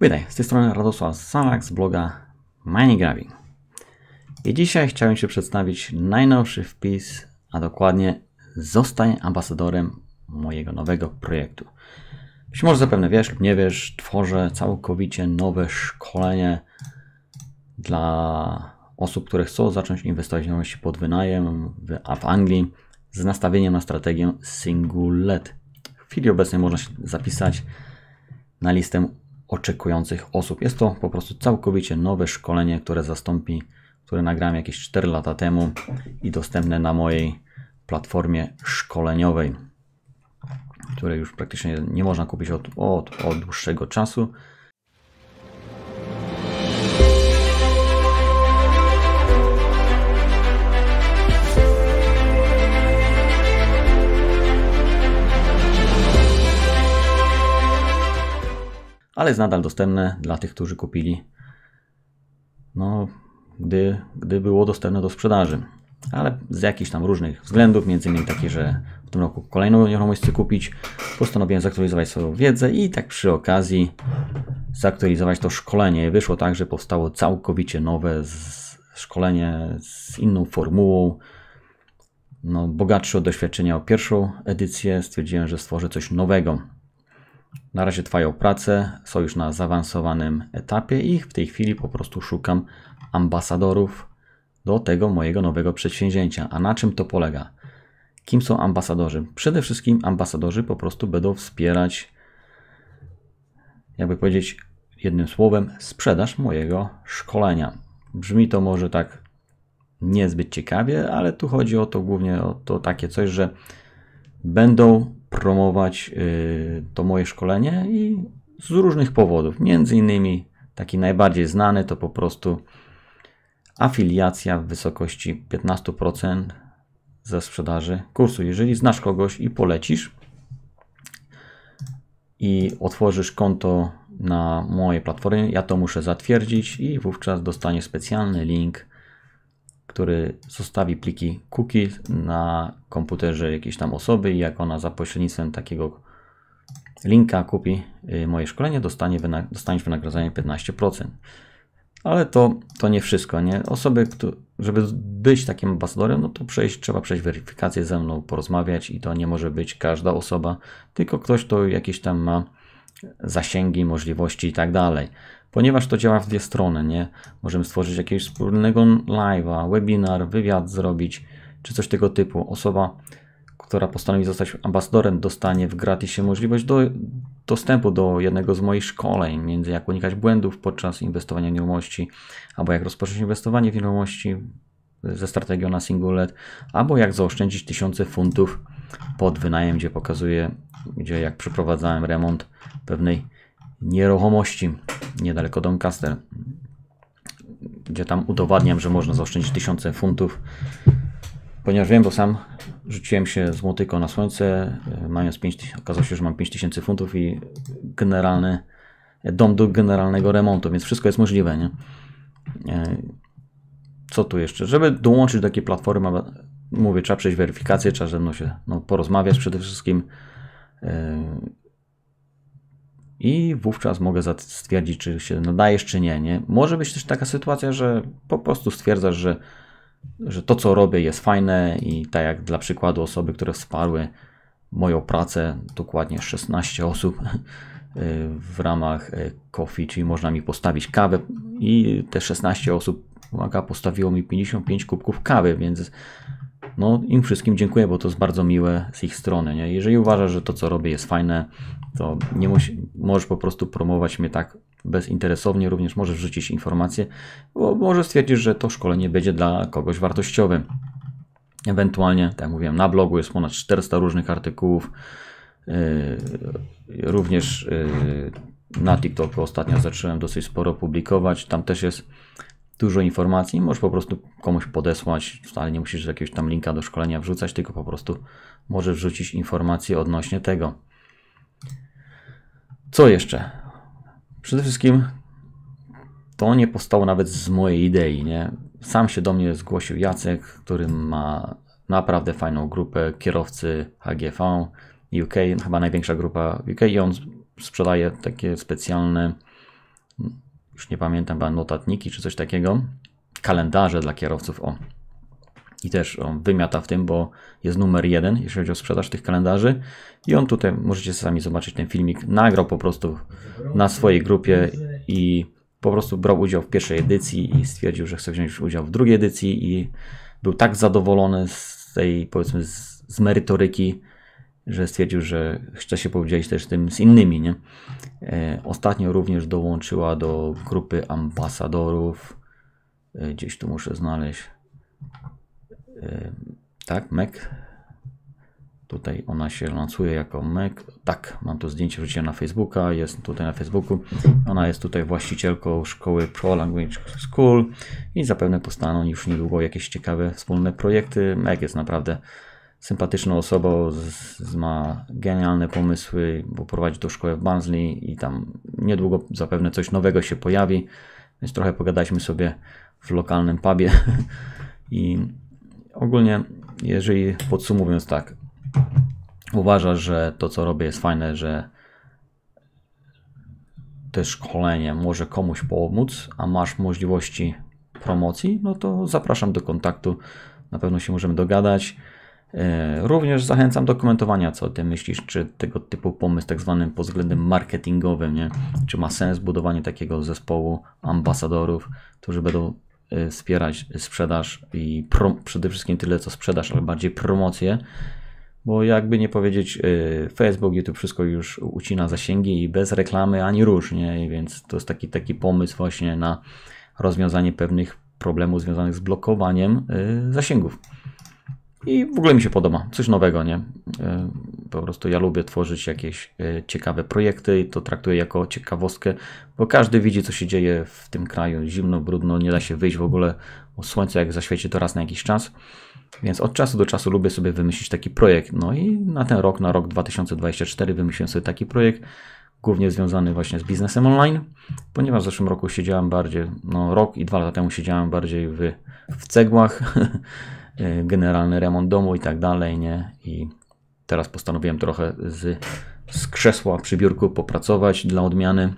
Witaj, z tej strony Radosław Salak z bloga MineGrabbing. I dzisiaj chciałem się przedstawić najnowszy wpis, a dokładnie zostań ambasadorem mojego nowego projektu. Być może zapewne wiesz lub nie wiesz, tworzę całkowicie nowe szkolenie dla osób, które chcą zacząć inwestować w nieruchomości pod wynajem w, w Anglii z nastawieniem na strategię Singulet. W chwili obecnej można się zapisać na listę oczekujących osób. Jest to po prostu całkowicie nowe szkolenie, które zastąpi, które nagrałem jakieś 4 lata temu i dostępne na mojej platformie szkoleniowej, której już praktycznie nie można kupić od, od, od dłuższego czasu. ale jest nadal dostępne dla tych, którzy kupili, no, gdy, gdy było dostępne do sprzedaży. Ale z jakichś tam różnych względów, między innymi takie, że w tym roku kolejną nieruchomość chcę kupić, postanowiłem zaktualizować swoją wiedzę i tak przy okazji zaktualizować to szkolenie. Wyszło tak, że powstało całkowicie nowe szkolenie z inną formułą, no, bogatszy od doświadczenia o pierwszą edycję, stwierdziłem, że stworzę coś nowego. Na razie trwają prace, są już na zaawansowanym etapie i w tej chwili po prostu szukam ambasadorów do tego mojego nowego przedsięwzięcia. A na czym to polega? Kim są ambasadorzy? Przede wszystkim ambasadorzy po prostu będą wspierać, jakby powiedzieć jednym słowem, sprzedaż mojego szkolenia. Brzmi to może tak niezbyt ciekawie, ale tu chodzi o to głównie o to takie coś, że będą promować y, to moje szkolenie i z różnych powodów. Między innymi taki najbardziej znany to po prostu afiliacja w wysokości 15% ze sprzedaży kursu. Jeżeli znasz kogoś i polecisz i otworzysz konto na mojej platformie, ja to muszę zatwierdzić i wówczas dostanie specjalny link który zostawi pliki cookie na komputerze jakiejś tam osoby i jak ona za pośrednictwem takiego linka kupi y, moje szkolenie, dostanie wyna dostaniesz wynagrodzenie 15%. Ale to, to nie wszystko, nie? Osoby, żeby być takim ambasadorem, no to przejść, trzeba przejść weryfikację ze mną, porozmawiać i to nie może być każda osoba, tylko ktoś, kto jakieś tam ma zasięgi, możliwości i tak dalej. Ponieważ to działa w dwie strony, nie? Możemy stworzyć jakiegoś wspólnego live'a, webinar, wywiad zrobić, czy coś tego typu. Osoba, która postanowi zostać ambasadorem, dostanie w gratisie możliwość do, dostępu do jednego z moich szkoleń, między jak unikać błędów podczas inwestowania w nieruchomości, albo jak rozpocząć inwestowanie w nieruchomości ze strategią na LED, albo jak zaoszczędzić tysiące funtów pod wynajem, gdzie pokazuję, gdzie jak przeprowadzałem remont pewnej nieruchomości niedaleko Doncaster, gdzie tam udowadniam, że można zaoszczędzić tysiące funtów, ponieważ wiem, bo sam rzuciłem się z motyką na słońce, e, mając 5, okazało się, że mam 5000 funtów i generalny e, dom do generalnego remontu, więc wszystko jest możliwe, nie? E, co tu jeszcze? Żeby dołączyć do takiej platformy, mówię, trzeba przejść weryfikację, trzeba ze mną się no, porozmawiać przede wszystkim. Yy, I wówczas mogę stwierdzić, czy się nadajesz, czy nie, nie. Może być też taka sytuacja, że po prostu stwierdzasz, że, że to, co robię, jest fajne i tak jak dla przykładu osoby, które wsparły moją pracę, dokładnie 16 osób yy, w ramach yy, Coffee, czyli można mi postawić kawę i te 16 osób postawiło mi 55 kubków kawy, więc no, im wszystkim dziękuję, bo to jest bardzo miłe z ich strony. Nie? Jeżeli uważasz, że to, co robię, jest fajne, to nie musi, możesz po prostu promować mnie tak bezinteresownie, również możesz wrzucić informacje, bo może stwierdzić, że to szkolenie będzie dla kogoś wartościowym. Ewentualnie, tak jak mówiłem, na blogu jest ponad 400 różnych artykułów. Yy, również yy, na TikToku ostatnio zacząłem dosyć sporo publikować. Tam też jest dużo informacji, możesz po prostu komuś podesłać, wcale nie musisz jakiegoś tam linka do szkolenia wrzucać, tylko po prostu możesz wrzucić informacje odnośnie tego. Co jeszcze? Przede wszystkim to nie powstało nawet z mojej idei, nie? Sam się do mnie zgłosił Jacek, który ma naprawdę fajną grupę kierowcy HGV UK, chyba największa grupa UK i on sprzedaje takie specjalne już nie pamiętam, chyba notatniki czy coś takiego, kalendarze dla kierowców, o. I też on wymiata w tym, bo jest numer jeden, jeśli chodzi o sprzedaż tych kalendarzy. I on tutaj, możecie sami zobaczyć ten filmik, nagrał po prostu na swojej grupie i po prostu brał udział w pierwszej edycji i stwierdził, że chce wziąć udział w drugiej edycji i był tak zadowolony z tej, powiedzmy, z, z merytoryki, że stwierdził, że chce się podzielić też tym z innymi. Nie? E, ostatnio również dołączyła do grupy ambasadorów. E, gdzieś tu muszę znaleźć. E, tak, Mac. Tutaj ona się lansuje jako Mac. Tak, mam tu zdjęcie, wrzuciłem na Facebooka. Jest tutaj na Facebooku. Ona jest tutaj właścicielką szkoły Pro Language School i zapewne powstaną już niedługo jakieś ciekawe wspólne projekty. Mac jest naprawdę sympatyczną osobą, z, z ma genialne pomysły, bo prowadzi tą szkołę w Barnsley i tam niedługo zapewne coś nowego się pojawi, więc trochę pogadaliśmy sobie w lokalnym pubie i ogólnie jeżeli podsumowując tak, uważa, że to co robię jest fajne, że te szkolenie może komuś pomóc, a masz możliwości promocji, no to zapraszam do kontaktu. Na pewno się możemy dogadać. E, również zachęcam do komentowania, co ty myślisz, czy tego typu pomysł, tak zwany pod względem marketingowym, nie? czy ma sens budowanie takiego zespołu ambasadorów, którzy będą e, wspierać sprzedaż i przede wszystkim tyle co sprzedaż, ale bardziej promocję, bo jakby nie powiedzieć, e, Facebook, YouTube wszystko już ucina zasięgi i bez reklamy ani róż, nie? więc to jest taki, taki pomysł właśnie na rozwiązanie pewnych problemów związanych z blokowaniem zasięgów. I w ogóle mi się podoba, coś nowego, nie? E, po prostu ja lubię tworzyć jakieś e, ciekawe projekty i to traktuję jako ciekawostkę, bo każdy widzi, co się dzieje w tym kraju. Zimno, brudno, nie da się wyjść w ogóle, bo słońce jak zaświeci to raz na jakiś czas. Więc od czasu do czasu lubię sobie wymyślić taki projekt. No i na ten rok, na rok 2024 wymyśliłem sobie taki projekt, głównie związany właśnie z biznesem online, ponieważ w zeszłym roku siedziałem bardziej, no rok i dwa lata temu siedziałem bardziej w, w cegłach Y, generalny remont domu i tak dalej, nie? I teraz postanowiłem trochę z, z krzesła przy biurku popracować dla odmiany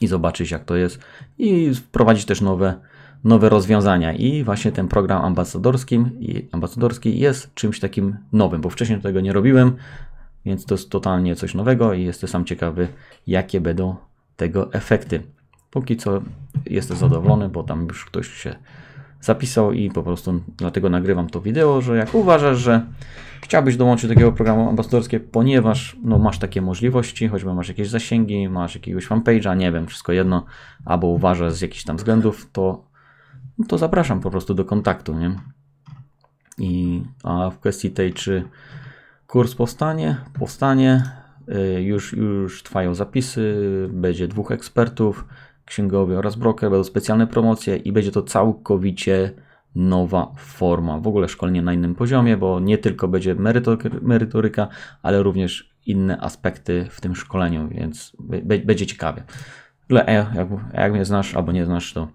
i zobaczyć jak to jest i wprowadzić też nowe, nowe rozwiązania i właśnie ten program ambasadorski i ambasadorski jest czymś takim nowym, bo wcześniej tego nie robiłem, więc to jest totalnie coś nowego i jestem sam ciekawy jakie będą tego efekty. Póki co jestem zadowolony, bo tam już ktoś się zapisał i po prostu dlatego nagrywam to wideo, że jak uważasz, że chciałbyś dołączyć do takiego programu ambasadorskie, ponieważ no, masz takie możliwości, choćby masz jakieś zasięgi, masz jakiegoś fanpage'a, nie wiem, wszystko jedno, albo uważasz z jakichś tam względów, to, no, to zapraszam po prostu do kontaktu, nie? I a w kwestii tej, czy kurs powstanie, powstanie, y, już, już trwają zapisy, będzie dwóch ekspertów, księgowy oraz broker, będą specjalne promocje i będzie to całkowicie nowa forma. W ogóle szkolenie na innym poziomie, bo nie tylko będzie merytoryka, ale również inne aspekty w tym szkoleniu, więc będzie ciekawie. Ale jak, jak mnie znasz albo nie znasz, to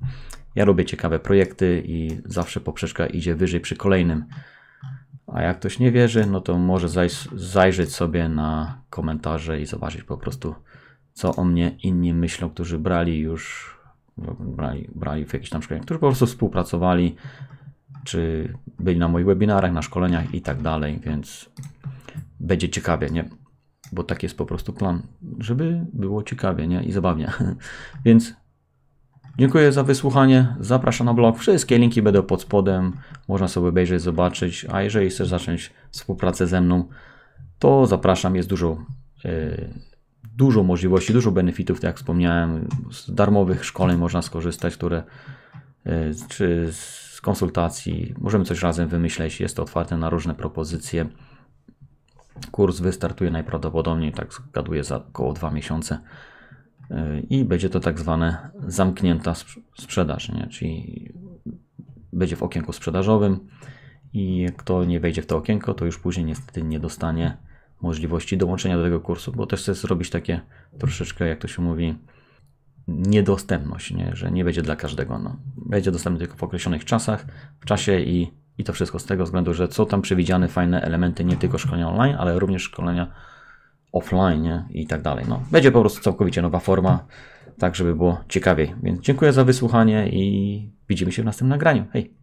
ja robię ciekawe projekty i zawsze poprzeczka idzie wyżej przy kolejnym. A jak ktoś nie wierzy, no to może zajrzeć sobie na komentarze i zobaczyć po prostu co o mnie inni myślą, którzy brali już, brali, brali w jakiś tam szkoleniach, którzy po prostu współpracowali, czy byli na moich webinarach, na szkoleniach i tak dalej, więc będzie ciekawie, nie? Bo taki jest po prostu plan, żeby było ciekawie, nie? I zabawnie. więc dziękuję za wysłuchanie, zapraszam na blog, wszystkie linki będą pod spodem, można sobie obejrzeć, zobaczyć, a jeżeli chcesz zacząć współpracę ze mną, to zapraszam, jest dużo... Yy, dużo możliwości, dużo benefitów, tak jak wspomniałem. Z darmowych szkoleń można skorzystać, które e, czy z konsultacji możemy coś razem wymyśleć. Jest to otwarte na różne propozycje. Kurs wystartuje najprawdopodobniej, tak zgaduję, za około dwa miesiące e, i będzie to tak zwane zamknięta sprzedaż, nie? czyli będzie w okienku sprzedażowym i kto nie wejdzie w to okienko, to już później niestety nie dostanie możliwości dołączenia do tego kursu, bo też chcę zrobić takie troszeczkę, jak to się mówi, niedostępność, nie? że nie będzie dla każdego. No. Będzie dostępny tylko w określonych czasach, w czasie i, i to wszystko z tego względu, że są tam przewidziane fajne elementy nie tylko szkolenia online, ale również szkolenia offline nie? i tak dalej. No. Będzie po prostu całkowicie nowa forma, tak żeby było ciekawiej. Więc dziękuję za wysłuchanie i widzimy się w następnym nagraniu. Hej!